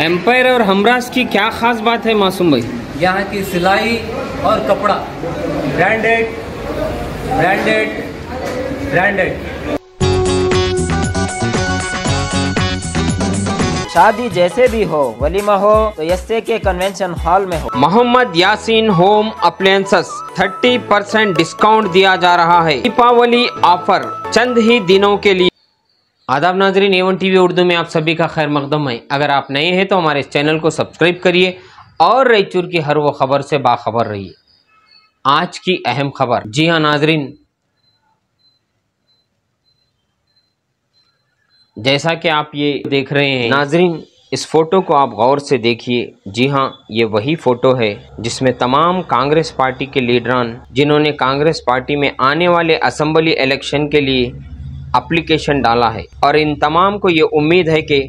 empire और हमराज की क्या खास बात है मासूम भाई यहाँ की सिलाई और कपड़ा ब्रांडेड ब्रांडेड ब्रांडेड शादी जैसे भी हो वलीमा हो तो यस्से के कन्वेंशन हॉल में हो Mohammed Yasin home appliances 30 percent discount दिया जा रहा है दीपावली ऑफर चंद ही दिनों के लिए आदाब नाजरीन एवन टी वी उर्दू में आप सभी का खैर मकदम है अगर आप नए हैं तो हमारे इस चैनल को सब्सक्राइब करिए और रायचूर की हर वो खबर से बाखबर रहिए आज की अहम खबर जी हाँ नाजरीन जैसा कि आप ये देख रहे हैं नाजरीन इस फोटो को आप गौर से देखिए जी हाँ ये वही फोटो है जिसमें तमाम कांग्रेस पार्टी के लीडरान जिन्होंने कांग्रेस पार्टी में आने वाले असम्बली इलेक्शन के लिए एप्लीकेशन डाला है और इन तमाम को ये उम्मीद है कि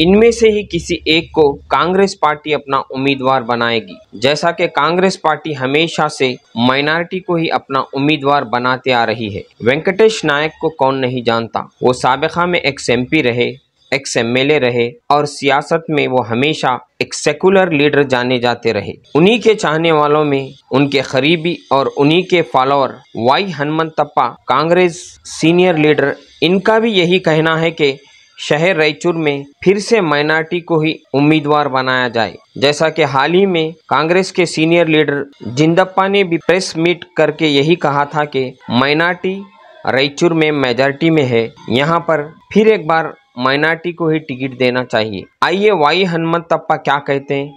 इनमें से ही किसी एक को कांग्रेस पार्टी अपना उम्मीदवार बनाएगी जैसा कि कांग्रेस पार्टी हमेशा से माइनॉरिटी को ही अपना उम्मीदवार बनाते आ रही है वेंकटेश नायक को कौन नहीं जानता वो सबका में एक्स एम रहे एक्स एम रहे और सियासत में वो हमेशा एक सेकुलर लीडर जाने जाते रहे उन्हीं के चाहने वालों में उनके करीबी और उन्हीं के follower Y Hanumanthappa Congress senior leader इनका भी यही कहना है कि शहर रायचूर में फिर से माइनॉरिटी को ही उम्मीदवार बनाया जाए जैसा कि हाल ही में कांग्रेस के सीनियर लीडर जिंदप्पा ने भी प्रेस मीट करके यही कहा था कि माइनॉरिटी रायचूर में मेजॉरिटी में है यहाँ पर फिर एक बार माइनॉरिटी को ही टिकट देना चाहिए आइए वाई हनुमत तप्पा क्या कहते हैं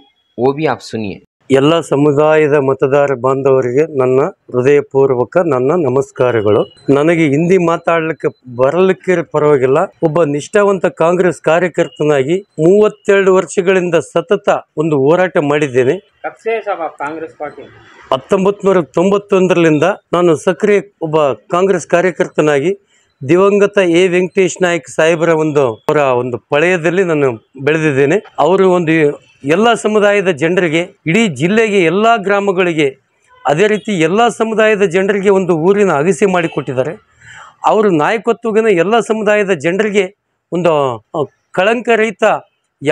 वो भी आप सुनिए ಎಲ್ಲ ಸಮುದಾಯದ ಮತದಾರ ಬಾಂಧವರಿಗೆ ನನ್ನ ಹೃದಯಪೂರ್ವಕ ನನ್ನ ನಮಸ್ಕಾರಗಳು ನನಗೆ ಹಿಂದಿ ಮಾತಾಡ್ಲಿಕ್ಕೆ ಬರಲಿಕ್ಕೆ ಪರವಾಗಿಲ್ಲ ಒಬ್ಬ ನಿಷ್ಠಾವಂತ ಕಾಂಗ್ರೆಸ್ ಕಾರ್ಯಕರ್ತನಾಗಿ ಮೂವತ್ತೆರಡು ವರ್ಷಗಳಿಂದ ಸತತ ಒಂದು ಹೋರಾಟ ಮಾಡಿದ್ದೇನೆ ಕಾಂಗ್ರೆಸ್ ಪಾರ್ಟಿ ಹತ್ತೊಂಬತ್ ನೂರ ತೊಂಬತ್ತೊಂದರಲ್ಲಿಂದ ನಾನು ಸಕ್ರಿಯ ಒಬ್ಬ ಕಾಂಗ್ರೆಸ್ ಕಾರ್ಯಕರ್ತನಾಗಿ ದಿವಂಗತ ಎ ವೆಂಕಟೇಶ್ ನಾಯ್ಕ್ ಸಾಹೇಬರ ಒಂದು ಅವರ ಒಂದು ಪಳೆಯದಲ್ಲಿ ನಾನು ಬೆಳೆದಿದ್ದೇನೆ ಅವರು ಒಂದು ಎಲ್ಲ ಸಮುದಾಯದ ಜನರಿಗೆ ಇಡೀ ಜಿಲ್ಲೆಗೆ ಎಲ್ಲ ಗ್ರಾಮಗಳಿಗೆ ಅದೇ ರೀತಿ ಎಲ್ಲ ಸಮುದಾಯದ ಜನರಿಗೆ ಒಂದು ಊರಿನ ಅಗಸೆ ಮಾಡಿಕೊಟ್ಟಿದ್ದಾರೆ ಅವರು ನಾಯಕತ್ವಗಿನ ಎಲ್ಲ ಸಮುದಾಯದ ಜನರಿಗೆ ಒಂದು ಕಳಂಕ ರಹಿತ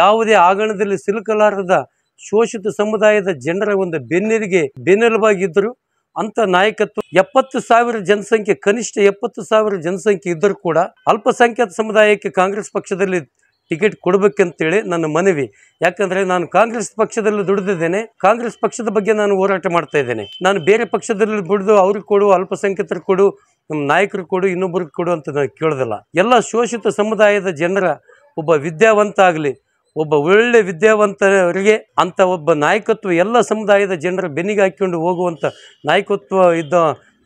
ಯಾವುದೇ ಆಗಣದಲ್ಲಿ ಸಿಲುಕಲಾರದ ಶೋಷಿತ ಸಮುದಾಯದ ಜನರ ಒಂದು ಬೆನ್ನೆರಿಗೆ ಬೆನ್ನೆಲುಬಾಗಿದ್ದರು ಅಂತ ನಾಯಕತ್ವ ಎಪ್ಪತ್ತು ಸಾವಿರ ಜನಸಂಖ್ಯೆ ಕನಿಷ್ಠ ಎಪ್ಪತ್ತು ಸಾವಿರ ಜನಸಂಖ್ಯೆ ಇದ್ದರೂ ಕೂಡ ಅಲ್ಪಸಂಖ್ಯಾತ ಸಮುದಾಯಕ್ಕೆ ಕಾಂಗ್ರೆಸ್ ಪಕ್ಷದಲ್ಲಿ ಟಿಕೆಟ್ ಕೊಡಬೇಕಂತೇಳಿ ನನ್ನ ಮನವಿ ಯಾಕಂದ್ರೆ ನಾನು ಕಾಂಗ್ರೆಸ್ ಪಕ್ಷದಲ್ಲಿ ದುಡಿದಿದ್ದೇನೆ ಕಾಂಗ್ರೆಸ್ ಪಕ್ಷದ ಬಗ್ಗೆ ನಾನು ಹೋರಾಟ ಮಾಡ್ತಾ ಇದ್ದೇನೆ ನಾನು ಬೇರೆ ಪಕ್ಷದಲ್ಲಿ ದುಡಿದು ಅವ್ರಿಗೆ ಕೊಡು ಅಲ್ಪಸಂಖ್ಯಾತರು ಕೊಡು ನಮ್ಮ ನಾಯಕರು ಕೊಡು ಇನ್ನೊಬ್ಬರಿಗೆ ಕೊಡು ಅಂತ ನಾನು ಕೇಳೋದಿಲ್ಲ ಎಲ್ಲ ಶೋಷಿತ ಸಮುದಾಯದ ಜನರ ಒಬ್ಬ ವಿದ್ಯಾವಂತ ಆಗಲಿ ಒಬ್ಬ ಒಳ್ಳೆ ವಿದ್ಯಾವಂತರಿಗೆ ಅಂತ ಒಬ್ಬ ನಾಯಕತ್ವ ಎಲ್ಲ ಸಮುದಾಯದ ಜನರ ಬೆನ್ನಿಗೆ ಹಾಕಿಕೊಂಡು ಹೋಗುವಂಥ ನಾಯಕತ್ವ ಇದ್ದ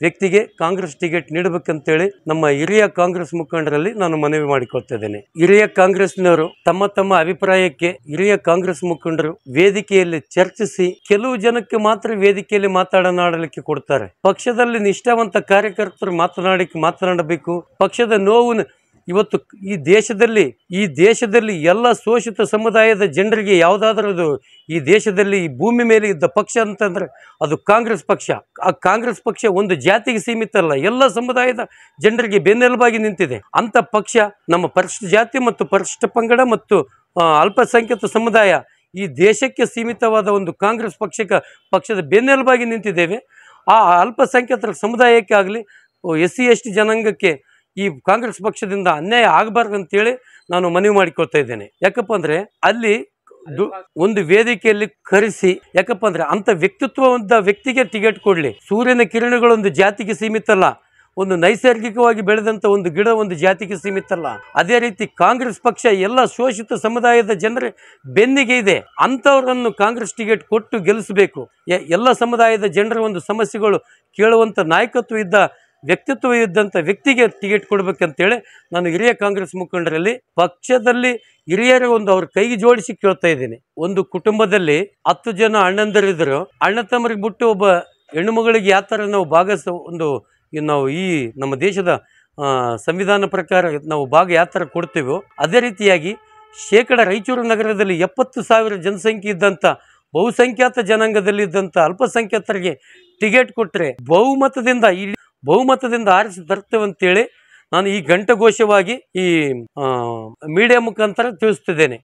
ವ್ಯಕ್ತಿಗೆ ಕಾಂಗ್ರೆಸ್ ಟಿಕೆಟ್ ನೀಡಬೇಕಂತೇಳಿ ನಮ್ಮ ಹಿರಿಯ ಕಾಂಗ್ರೆಸ್ ಮುಖಂಡರಲ್ಲಿ ನಾನು ಮನವಿ ಮಾಡಿಕೊಳ್ತಿದ್ದೇನೆ ಹಿರಿಯ ಕಾಂಗ್ರೆಸ್ನವರು ತಮ್ಮ ತಮ್ಮ ಅಭಿಪ್ರಾಯಕ್ಕೆ ಹಿರಿಯ ಕಾಂಗ್ರೆಸ್ ಮುಖಂಡರು ವೇದಿಕೆಯಲ್ಲಿ ಚರ್ಚಿಸಿ ಕೆಲವು ಜನಕ್ಕೆ ಮಾತ್ರ ವೇದಿಕೆಯಲ್ಲಿ ಮಾತಾಡನಾಡಲಿಕ್ಕೆ ಕೊಡ್ತಾರೆ ಪಕ್ಷದಲ್ಲಿ ನಿಷ್ಠಾವಂತ ಕಾರ್ಯಕರ್ತರು ಮಾತನಾಡಿ ಮಾತನಾಡಬೇಕು ಪಕ್ಷದ ನೋವು ಇವತ್ತು ಈ ದೇಶದಲ್ಲಿ ಈ ದೇಶದಲ್ಲಿ ಎಲ್ಲ ಶೋಷಿತ ಸಮುದಾಯದ ಜನರಿಗೆ ಯಾವುದಾದ್ರೂ ಈ ದೇಶದಲ್ಲಿ ಈ ಭೂಮಿ ಮೇಲೆ ಇದ್ದ ಪಕ್ಷ ಅಂತಂದರೆ ಅದು ಕಾಂಗ್ರೆಸ್ ಪಕ್ಷ ಆ ಕಾಂಗ್ರೆಸ್ ಪಕ್ಷ ಒಂದು ಜಾತಿಗೆ ಸೀಮಿತ ಅಲ್ಲ ಎಲ್ಲ ಸಮುದಾಯದ ಜನರಿಗೆ ಬೆನ್ನೆಲುಬಾಗಿ ನಿಂತಿದೆ ಅಂಥ ಪಕ್ಷ ನಮ್ಮ ಪರಿಶಿಷ್ಟ ಜಾತಿ ಮತ್ತು ಪರಿಶಿಷ್ಟ ಪಂಗಡ ಮತ್ತು ಅಲ್ಪಸಂಖ್ಯಾತ ಸಮುದಾಯ ಈ ದೇಶಕ್ಕೆ ಸೀಮಿತವಾದ ಒಂದು ಕಾಂಗ್ರೆಸ್ ಪಕ್ಷಕ್ಕೆ ಪಕ್ಷದ ಬೆನ್ನೆಲುಬಾಗಿ ನಿಂತಿದ್ದೇವೆ ಆ ಅಲ್ಪಸಂಖ್ಯಾತರ ಸಮುದಾಯಕ್ಕಾಗಲಿ ಎಸ್ ಸಿ ಎಸ್ ಟಿ ಜನಾಂಗಕ್ಕೆ ಈ ಕಾಂಗ್ರೆಸ್ ಪಕ್ಷದಿಂದ ಅನ್ಯಾಯ ಆಗಬಾರ್ದು ಅಂತೇಳಿ ನಾನು ಮನವಿ ಮಾಡಿಕೊಳ್ತಾ ಇದ್ದೇನೆ ಯಾಕಪ್ಪ ಅಂದರೆ ಅಲ್ಲಿ ಒಂದು ವೇದಿಕೆಯಲ್ಲಿ ಕರೆಸಿ ಯಾಕಪ್ಪ ಅಂದರೆ ಅಂಥ ವ್ಯಕ್ತಿತ್ವ ವ್ಯಕ್ತಿಗೆ ಟಿಕೆಟ್ ಕೊಡಲಿ ಸೂರ್ಯನ ಕಿರಣಗಳು ಒಂದು ಜಾತಿಗೆ ಸೀಮಿತ ಅಲ್ಲ ಒಂದು ನೈಸರ್ಗಿಕವಾಗಿ ಬೆಳೆದಂಥ ಒಂದು ಗಿಡ ಒಂದು ಜಾತಿಗೆ ಸೀಮಿತ ಅಲ್ಲ ಅದೇ ರೀತಿ ಕಾಂಗ್ರೆಸ್ ಪಕ್ಷ ಎಲ್ಲ ಶೋಷಿತ ಸಮುದಾಯದ ಜನರ ಬೆನ್ನಿಗೆ ಇದೆ ಅಂತವರನ್ನು ಕಾಂಗ್ರೆಸ್ ಟಿಕೆಟ್ ಕೊಟ್ಟು ಗೆಲ್ಲಿಸಬೇಕು ಎಲ್ಲ ಸಮುದಾಯದ ಜನರ ಒಂದು ಸಮಸ್ಯೆಗಳು ಕೇಳುವಂಥ ನಾಯಕತ್ವ ಇದ್ದ ವ್ಯಕ್ತಿತ್ವ ಇದ್ದಂಥ ವ್ಯಕ್ತಿಗೆ ಟಿಕೆಟ್ ಕೊಡ್ಬೇಕಂತೇಳಿ ನಾನು ಹಿರಿಯ ಕಾಂಗ್ರೆಸ್ ಮುಖಂಡರಲ್ಲಿ ಪಕ್ಷದಲ್ಲಿ ಹಿರಿಯರ ಒಂದು ಅವ್ರ ಕೈಗೆ ಜೋಡಿಸಿ ಕೇಳ್ತಾ ಇದ್ದೀನಿ ಒಂದು ಕುಟುಂಬದಲ್ಲಿ ಹತ್ತು ಜನ ಅಣ್ಣಂದರಿದ್ರು ಅಣ್ಣ ತಮ್ಮರಿಗೆ ಬಿಟ್ಟು ಒಬ್ಬ ಹೆಣ್ಣುಮಗಳಿಗೆ ಮಗಳಿಗೆ ಯಾವ ಥರ ನಾವು ಭಾಗಸ ಒಂದು ನಾವು ಈ ನಮ್ಮ ದೇಶದ ಸಂವಿಧಾನ ಪ್ರಕಾರ ನಾವು ಭಾಗ ಯಾವ ಥರ ಕೊಡ್ತೀವೋ ಅದೇ ರೀತಿಯಾಗಿ ಶೇಕಡ ರಾಯಚೂರು ನಗರದಲ್ಲಿ ಎಪ್ಪತ್ತು ಸಾವಿರ ಜನಸಂಖ್ಯೆ ಇದ್ದಂಥ ಬಹುಸಂಖ್ಯಾತ ಜನಾಂಗದಲ್ಲಿದ್ದಂಥ ಅಲ್ಪಸಂಖ್ಯಾತರಿಗೆ ಟಿಕೆಟ್ ಕೊಟ್ಟರೆ ಬಹುಮತದಿಂದ ಇಲ್ಲಿ ಬಹುಮತದಿಂದ ಆರಿಸಿ ತರ್ತೇವೆ ಅಂತೇಳಿ ನಾನು ಈ ಘಂಟಘೋಷವಾಗಿ ಈ ಮೀಡಿಯಾ ಮುಖಾಂತರ ತಿಳಿಸ್ತಿದ್ದೇನೆ